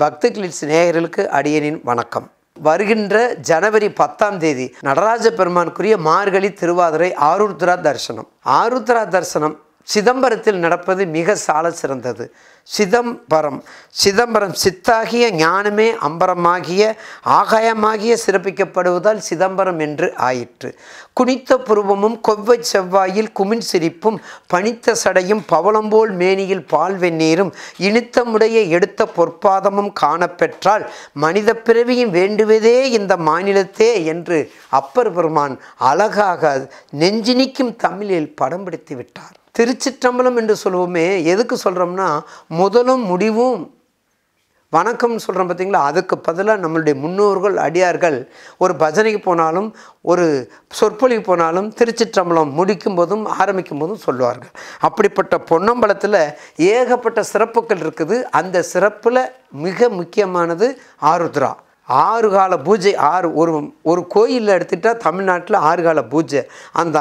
பக்தர்களின் சிநேகர்களுக்கு அடியனின் வணக்கம் வருகின்ற ஜனவரி பத்தாம் தேதி நடராஜ பெருமானுக்குரிய மார்கழி திருவாதிரை ஆருத்ரா தரிசனம் ஆருத்ரா தரிசனம் சிதம்பரத்தில் நடப்பது மிக சால சிறந்தது சிதம்பரம் சிதம்பரம் சித்தாகிய ஞானமே அம்பரமாகிய ஆகாயமாகிய சிறப்பிக்கப்படுவதால் சிதம்பரம் என்று ஆயிற்று குனித்த புருவமும் கொவ்வை செவ்வாயில் குமின் சிரிப்பும் பனித்த சடையும் பவளம்போல் மேனியில் பால் வெந்நீரும் இனித்த எடுத்த பொற்பாதமும் காணப்பெற்றால் மனித பிறவியும் வேண்டுவதே இந்த மாநிலத்தே என்று அப்பர் பெருமான் அழகாக நெஞ்சினிக்கும் தமிழில் படம் பிடித்து விட்டார் திருச்சிற்றம்பலம் என்று சொல்லுவோமே எதுக்கு சொல்கிறோம்னா முதலும் முடிவும் வணக்கம்னு சொல்கிறோம் பார்த்திங்களா அதுக்கு பதிலாக நம்மளுடைய முன்னோர்கள் அடியார்கள் ஒரு பஜனைக்கு போனாலும் ஒரு சொற்பொழிவு போனாலும் திருச்சிற்றம்பலம் முடிக்கும் போதும் ஆரம்பிக்கும் போதும் சொல்லுவார்கள் அப்படிப்பட்ட பொன்னம்பலத்தில் ஏகப்பட்ட சிறப்புகள் இருக்குது அந்த சிறப்பில் மிக முக்கியமானது ஆருத்ரா ஆறு கால பூஜை ஆறு ஒரு ஒரு கோயிலில் எடுத்துட்டால் தமிழ்நாட்டில் ஆறு கால பூஜை அந்த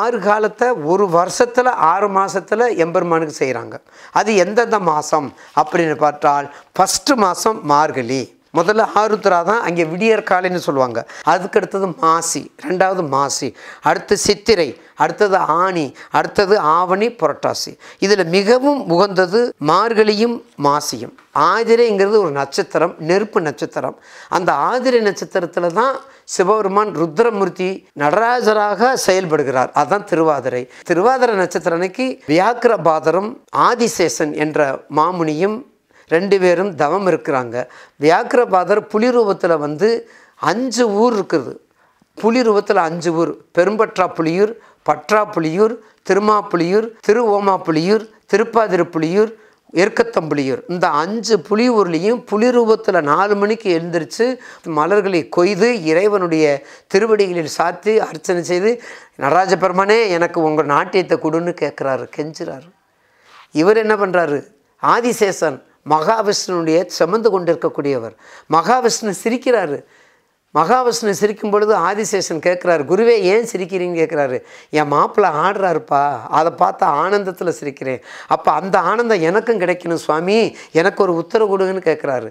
ஆறு காலத்தை ஒரு வருஷத்தில் ஆறு மாதத்தில் எம்பெருமானுக்கு செய்கிறாங்க அது எந்தெந்த மாதம் அப்படின்னு பார்த்தால் ஃபஸ்ட்டு மாதம் மார்கழி முதல்ல ஆருத்ரா தான் அங்கே விடியற் காலைன்னு சொல்லுவாங்க அதுக்கடுத்தது மாசி ரெண்டாவது மாசி அடுத்து சித்திரை அடுத்தது ஆணி அடுத்தது ஆவணி புரட்டாசி இதில் மிகவும் உகந்தது மார்கழியும் மாசியும் ஆதிரைங்கிறது ஒரு நட்சத்திரம் நெருப்பு நட்சத்திரம் அந்த ஆதிரை நட்சத்திரத்தில் தான் சிவபெருமான் ருத்ரமூர்த்தி நடராஜராக செயல்படுகிறார் அதுதான் திருவாதிரை திருவாதிரை நட்சத்திரனைக்கு அன்னைக்கு வியாக்கிரபாதரும் ஆதிசேஷன் என்ற மாமுனியும் ரெண்டு பேரும் தவம் இருக்கிறாங்க வியாக்கிரபாதர் புலி ரூபத்தில் வந்து அஞ்சு ஊர் இருக்குது புலி ரூபத்தில் அஞ்சு ஊர் பெரும்பற்றா புலியூர் பற்றா புலியூர் திருமாப்புலியூர் திரு ஓமாப்புலியூர் திருப்பாதிருப்புலியூர் எருக்கத்தம்புலியூர் இந்த அஞ்சு புலி ஊர்லேயும் புலி ரூபத்தில் நாலு மணிக்கு எழுந்திரிச்சு மலர்களை கொய்து இறைவனுடைய திருவடிகளில் சாத்தி அர்ச்சனை செய்து நடராஜ பெருமானே எனக்கு உங்கள் நாட்டியத்தை கொடுன்னு கேட்குறாரு கெஞ்சுறாரு இவர் என்ன பண்ணுறாரு ஆதிசேஷன் மகாவிஷ்ணுடைய சுமந்து கொண்டிருக்கக்கூடியவர் மகாவிஷ்ணு சிரிக்கிறாரு மகாவிஷ்ணு சிரிக்கும் பொழுது ஆதிசேஷன் கேட்குறாரு குருவே ஏன் சிரிக்கிறீங்கன்னு கேட்குறாரு என் மாப்பிள்ளை ஆடுறாருப்பா அதை பார்த்து ஆனந்தத்தில் சிரிக்கிறேன் அப்போ அந்த ஆனந்தம் எனக்கும் கிடைக்கணும் சுவாமி எனக்கு ஒரு உத்தரவு கொடுங்கன்னு கேட்குறாரு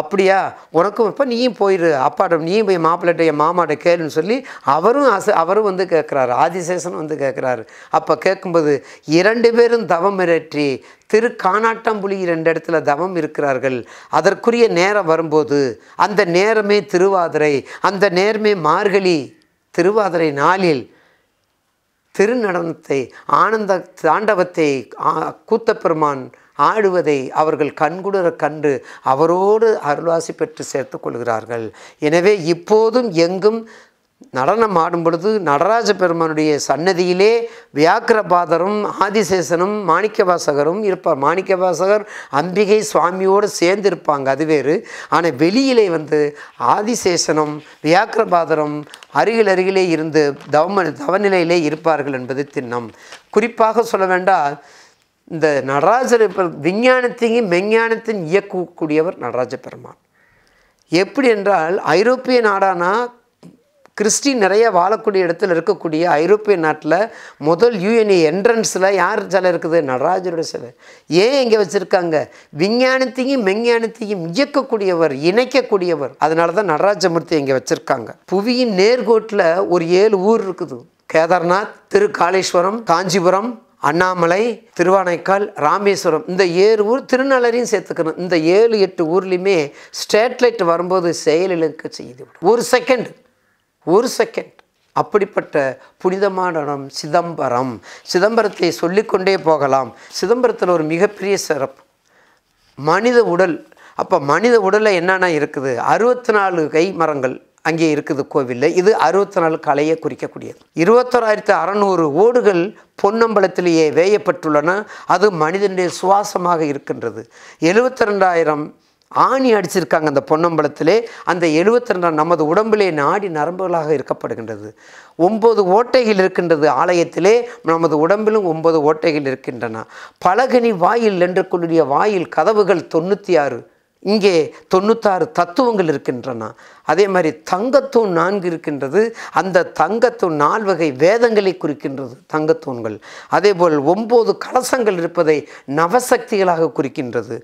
அப்படியா உனக்கும் இப்போ நீயும் போயிடு அப்பாட்ட நீயும் போய் மாப்பிள்ளட்ட என் மாமாட்ட கேளுன்னு சொல்லி அவரும் அசு அவரும் வந்து கேட்குறாரு ஆதிசேஷன் வந்து கேட்குறாரு அப்போ கேட்கும்போது இரண்டு பேரும் தவம் இரற்றி திரு காணாட்டம்புலி ரெண்டு இடத்துல தவம் இருக்கிறார்கள் அதற்குரிய நேரம் வரும்போது அந்த நேரமே திருவாதிரை அந்த நேரமே மார்கழி திருவாதிரை நாளில் திருநடனத்தை ஆனந்த தாண்டவத்தை கூத்தப்பெருமான் ஆடுவதை அவர்கள் கண்குடர கண்டு அவரோடு அருள்வாசி பெற்று சேர்த்து கொள்கிறார்கள் எனவே இப்போதும் எங்கும் நடனம் ஆடும் பொழுது நடராஜ பெருமானுடைய சன்னதியிலே வியாக்கிரபாதரும் ஆதிசேசனும் மாணிக்கவாசகரும் இருப்பார் மாணிக்கவாசகர் அம்பிகை சுவாமியோடு சேர்ந்து இருப்பாங்க அது வேறு ஆனால் வெளியிலே வந்து ஆதிசேஷனும் வியாக்கிரபாதரும் அருகில் அருகிலே இருந்து தவம தவநிலையிலே இருப்பார்கள் என்பது திண்ணம் குறிப்பாக சொல்ல வேண்டால் இந்த நடராஜர் விஞ்ஞானத்தையும் மெஞ்ஞானத்தையும் இயக்கக்கூடியவர் நடராஜ பெருமான் எப்படி என்றால் ஐரோப்பிய நாடானா கிறிஸ்டின் நிறைய வாழக்கூடிய இடத்துல இருக்கக்கூடிய ஐரோப்பிய நாட்டில் முதல் யூஎன்ஏ என்ட்ரன்ஸில் யார் சிலை இருக்குது நடராஜரோட சிலை ஏன் இங்கே வச்சுருக்காங்க விஞ்ஞானத்தையும் மெஞ்ஞானத்தையும் இயக்கக்கூடியவர் இணைக்கக்கூடியவர் அதனால தான் நடராஜமூர்த்தி இங்கே வச்சுருக்காங்க புவியின் நேர்கோட்டில் ஒரு ஏழு ஊர் இருக்குது கேதார்நாத் திருக்காளீஸ்வரம் காஞ்சிபுரம் அண்ணாமலை திருவானைக்கால் ராமேஸ்வரம் இந்த ஏழு ஊர் திருநள்ளரையும் சேர்த்துக்கணும் இந்த ஏழு எட்டு ஊர்லேயுமே ஸ்டேட்லைட் வரும்போது செயலிழக்க செய்து ஒரு செகண்ட் ஒரு செகண்ட் அப்படிப்பட்ட புனிதமான சிதம்பரம் சிதம்பரத்தை சொல்லிக்கொண்டே போகலாம் சிதம்பரத்தில் ஒரு மிகப்பெரிய சிறப்பு மனித உடல் அப்போ மனித உடலில் என்னென்ன இருக்குது அறுபத்தி நாலு கை மரங்கள் அங்கே இருக்குது கோவிலில் இது அறுபத்தி நாலு கலையை குறிக்கக்கூடியது இருபத்தொராயிரத்து அறநூறு ஓடுகள் பொன்னம்பலத்திலேயே வேயப்பட்டுள்ளன அது மனிதனுடைய சுவாசமாக இருக்கின்றது எழுபத்தி ரெண்டாயிரம் ஆணி அடிச்சிருக்காங்க அந்த பொன்னம்பலத்திலே அந்த எழுபத்தி ரெண்டாம் நமது உடம்பிலே நாடி நரம்புகளாக இருக்கப்படுகின்றது ஒம்பது ஓட்டைகள் இருக்கின்றது ஆலயத்திலே நமது உடம்பிலும் ஒன்பது ஓட்டைகள் இருக்கின்றன பலகனி வாயில் என்று கொள்ளுடைய வாயில் கதவுகள் தொண்ணூற்றி ஆறு இங்கே தொண்ணூத்தாறு தத்துவங்கள் இருக்கின்றன அதே மாதிரி தங்கத்தூண் நான்கு இருக்கின்றது அந்த தங்கத்தூண் நால்வகை வேதங்களை குறிக்கின்றது தங்கத்தூண்கள் அதேபோல் ஒம்பது கலசங்கள் இருப்பதை நவசக்திகளாக குறிக்கின்றது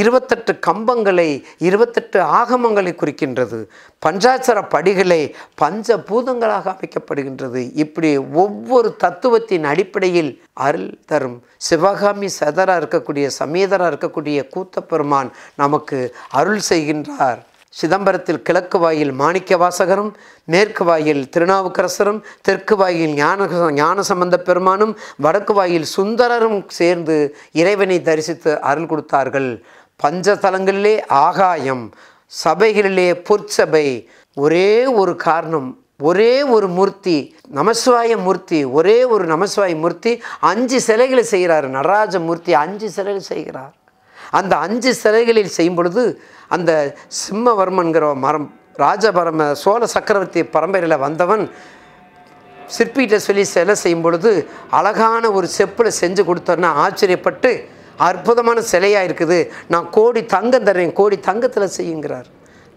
இருபத்தெட்டு கம்பங்களை இருபத்தெட்டு ஆகமங்களை குறிக்கின்றது பஞ்சாட்சர படிகளை பஞ்ச பூதங்களாக அமைக்கப்படுகின்றது இப்படி ஒவ்வொரு தத்துவத்தின் அடிப்படையில் அருள் தரும் சிவகாமி சதராக இருக்கக்கூடிய சமீதராக இருக்கக்கூடிய கூத்த பெருமான் நமக்கு நமக்கு அருள் செய்கின்றார் சிதம்பரத்தில் கிழக்கு வாயில் மாணிக்க வாசகரும் மேற்கு வாயில் திருநாவுக்கரசரும் தெற்கு வாயில் ஞான ஞான சம்பந்த பெருமானும் வடக்கு வாயில் சுந்தரரும் சேர்ந்து இறைவனை தரிசித்து அருள் கொடுத்தார்கள் பஞ்சதலங்களிலே ஆகாயம் சபைகளிலே பொற்சபை ஒரே ஒரு காரணம் ஒரே ஒரு மூர்த்தி நமசிவாய மூர்த்தி ஒரே ஒரு நமசிவாய மூர்த்தி அஞ்சு சிலைகளை செய்கிறார் நடராஜ மூர்த்தி அஞ்சு சிலைகள் செய்கிறார் அந்த அஞ்சு சிலைகளில் செய்யும் பொழுது அந்த சிம்மவர்மன்கிற மரம் ராஜபரம சோழ சக்கரவர்த்தி பரம்பரையில் வந்தவன் சிற்பிகிட்ட சொல்லி சிலை செய்யும் பொழுது அழகான ஒரு செப்பில் செஞ்சு கொடுத்தோன்னா ஆச்சரியப்பட்டு அற்புதமான சிலையாக இருக்குது நான் கோடி தங்கம் தர்றேன் கோடி தங்கத்தில் செய்யுங்கிறார்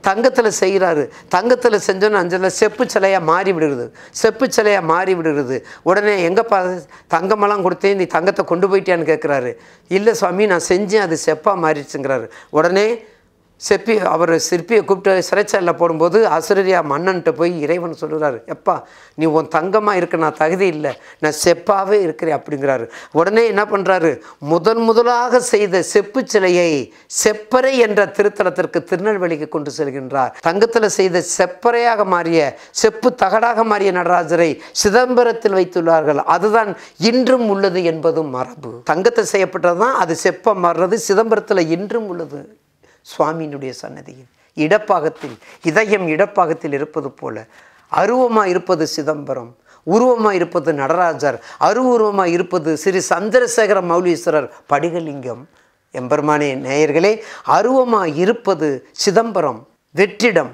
தங்கத்தில் செய்கிறாரு தங்கத்தில் செஞ்சோன்னு அஞ்சலில் செப்பு சிலையாக மாறி விடுகிறது செப்பு சிலையாக மாறி விடுகிறது உடனே எங்கேப்பா தங்கமெல்லாம் கொடுத்தேன் நீ தங்கத்தை கொண்டு போயிட்டியான்னு கேட்குறாரு இல்லை சுவாமி நான் செஞ்சேன் அது செப்பாக மாறிடுச்சுங்கிறாரு உடனே செப்பி அவர் சிற்பியை கூப்பிட்டு சிறைச்சாலையில் போடும்போது அசுரரியா மன்னன்ட்டு போய் இறைவன் சொல்கிறாரு எப்பா நீ உன் தங்கமாக இருக்க நான் தகுதி இல்லை நான் செப்பாகவே இருக்கிறேன் அப்படிங்கிறாரு உடனே என்ன பண்ணுறாரு முதன் முதலாக செய்த செப்பு சிலையை செப்பறை என்ற திருத்தலத்திற்கு திருநெல்வேலிக்கு கொண்டு செல்கின்றார் தங்கத்தில் செய்த செப்பறையாக மாறிய செப்பு தகடாக மாறிய நடராஜரை சிதம்பரத்தில் வைத்துள்ளார்கள் அதுதான் இன்றும் உள்ளது என்பதும் மரபு தங்கத்தை செய்யப்பட்டது தான் அது செப்பம் மாறுறது சிதம்பரத்தில் இன்றும் உள்ளது சுவாமியினுடைய சன்னதியில் இடப்பாகத்தில் இதயம் இடப்பாகத்தில் இருப்பது போல அருவமாக இருப்பது சிதம்பரம் உருவமாக இருப்பது நடராஜர் அருவுருவமாக இருப்பது ஸ்ரீ சந்திரசேகர மௌலீஸ்வரர் படிகலிங்கம் எம்பெருமானே நேயர்களே அருவமாக இருப்பது சிதம்பரம் வெற்றிடம்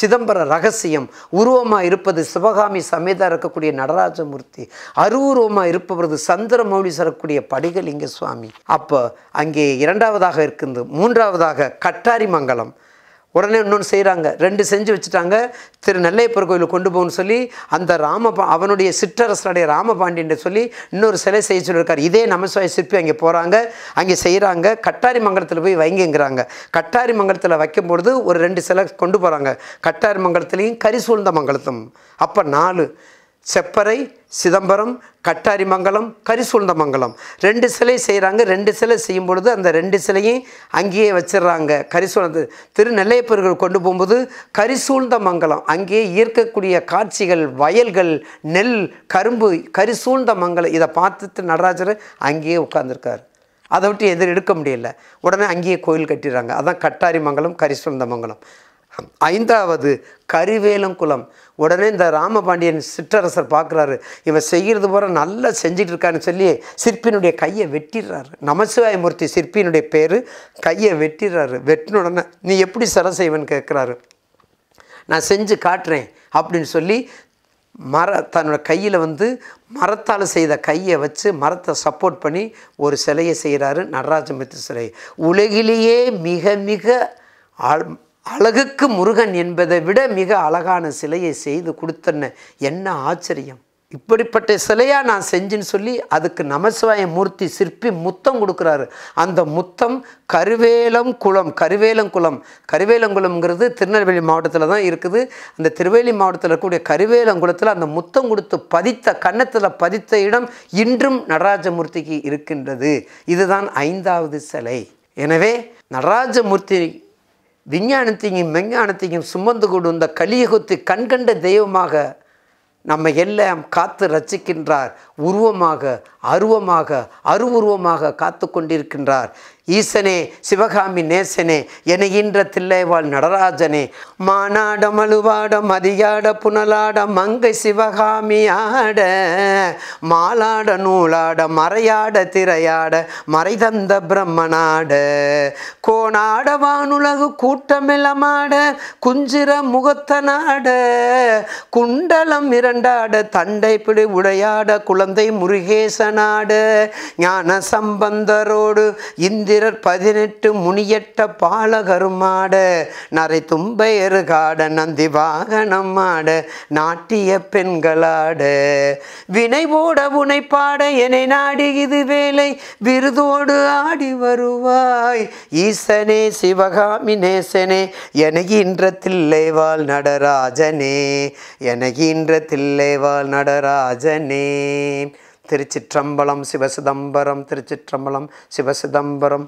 சிதம்பர ரகசியம் உருவமாக இருப்பது சிவகாமி சமேதா இருக்கக்கூடிய நடராஜமூர்த்தி அருவுருவமாக இருப்பவரது சந்திரமௌலி சரக்கூடிய படிகலிங்க சுவாமி அப்போ அங்கே இரண்டாவதாக இருக்குது மூன்றாவதாக கட்டாரி மங்கலம் உடனே இன்னொன்று செய்கிறாங்க ரெண்டு செஞ்சு வச்சுட்டாங்க திரு நெல்லையப்பர் கோயிலுக்கு கொண்டு போகணும்னு சொல்லி அந்த ராம அவனுடைய சிற்றரசனுடைய ராமபாண்டியன் சொல்லி இன்னொரு சிலை செய்ய சொல்லியிருக்கார் இதே நமசிவாய சிற்பி அங்கே போகிறாங்க அங்கே செய்கிறாங்க கட்டாரி மங்கலத்தில் போய் வைங்கிறாங்க கட்டாரி மங்கலத்தில் வைக்கும்பொழுது ஒரு ரெண்டு சிலை கொண்டு போகிறாங்க கட்டாரி மங்கலத்துலேயும் கரிசூழ்ந்த மங்கலத்தும் அப்போ நாலு செப்பரை சிதம்பரம் கட்டாரி மங்கலம் கரிசூழ்ந்த மங்கலம் ரெண்டு சிலை செய்கிறாங்க ரெண்டு சிலை செய்யும் பொழுது அந்த ரெண்டு சிலையும் அங்கேயே வச்சிடுறாங்க கரிசூழ்ந்த திருநெல்லையப்பர்கள் கொண்டு போகும்போது கரிசூழ்ந்த மங்கலம் அங்கேயே ஈர்க்கக்கூடிய காட்சிகள் வயல்கள் நெல் கரும்பு கரிசூழ்ந்த மங்கலம் இதை பார்த்துட்டு நடராஜர் அங்கேயே உட்காந்துருக்கார் அதை விட்டு எதிர் எடுக்க முடியல உடனே அங்கேயே கோயில் கட்டிடுறாங்க அதுதான் கட்டாரி மங்கலம் கரிசூழ்ந்த மங்கலம் ஐந்தாவது கரிவேலம் குளம் உடனே இந்த ராமபாண்டியன் சிற்றரசர் பார்க்குறாரு இவன் செய்கிறது போகிற நல்லா செஞ்சிட்டு இருக்கான்னு சொல்லி சிற்பியினுடைய கையை வெட்டிடுறாரு நமசிவாயமூர்த்தி சிற்பியினுடைய பேர் கையை வெட்டிடுறாரு வெட்டின உடனே நீ எப்படி சிலை செய்வன் கேட்குறாரு நான் செஞ்சு காட்டுறேன் அப்படின்னு சொல்லி மர தன்னோட கையில் வந்து மரத்தால் செய்த கையை வச்சு மரத்தை சப்போர்ட் பண்ணி ஒரு சிலையை செய்கிறாரு நடராஜமூர்த்தி சிலை உலகிலேயே மிக மிக அழகுக்கு முருகன் என்பதை விட மிக அழகான சிலையை செய்து கொடுத்தன என்ன ஆச்சரியம் இப்படிப்பட்ட சிலையாக நான் செஞ்சுன்னு சொல்லி அதுக்கு நமசிவாய மூர்த்தி சிற்பி முத்தம் கொடுக்குறாரு அந்த முத்தம் கருவேலம் குளம் கருவேலங்குளம் கருவேலங்குளம்ங்கிறது திருநெல்வேலி மாவட்டத்தில் தான் இருக்குது அந்த திருவேலி மாவட்டத்தில் இருக்கக்கூடிய கருவேலங்குளத்தில் அந்த முத்தம் கொடுத்து பதித்த கன்னத்தில் பதித்த இடம் இன்றும் நடராஜமூர்த்திக்கு இருக்கின்றது இதுதான் ஐந்தாவது சிலை எனவே நடராஜமூர்த்தி விஞ்ஞானத்தையும் மெஞ்ஞானத்தையும் சுமந்து கொண்டு வந்த கலியுகத்தை கண்கண்ட தெய்வமாக நம்ம எல்லாம் காத்து ரசிக்கின்றார் உருவமாக அருவமாக அருவுருவமாக காத்து கொண்டிருக்கின்றார் ஈசனே சிவகாமி நேசனே எனகின்ற தில்லைவாழ் நடராஜனே மானாட மழுவாட மதியாட புனலாட மங்கை சிவகாமி ஆட மாலாட நூலாட மறையாட திரையாட மறைதந்த பிரம்மனாட கோணாட வானுலகு கூட்டமிளமாட குஞ்சிர முகத்தனாட குண்டலம் இரண்டாட தண்டை பிடி உடையாட குழந்தை முருகேசனாட ஞான சம்பந்தரோடு இந்திய மந்திரர் பதினெட்டு முனியட்ட பாலகருமாட நரை தும்பையரு காட நந்தி வாகனம் ஆட நாட்டிய பெண்களாட வினை போட உனை பாட என்னை நாடி இது வேலை விருதோடு ஆடி வருவாய் ஈசனே சிவகாமி நேசனே எனகின்ற தில்லைவாள் நடராஜனே எனகின்ற தில்லைவாள் நடராஜனே திருச்சிற்றம்பலம் சிவசிதம்பரம் திருச்சிற்றம்பலம் சிவசிதம்பரம்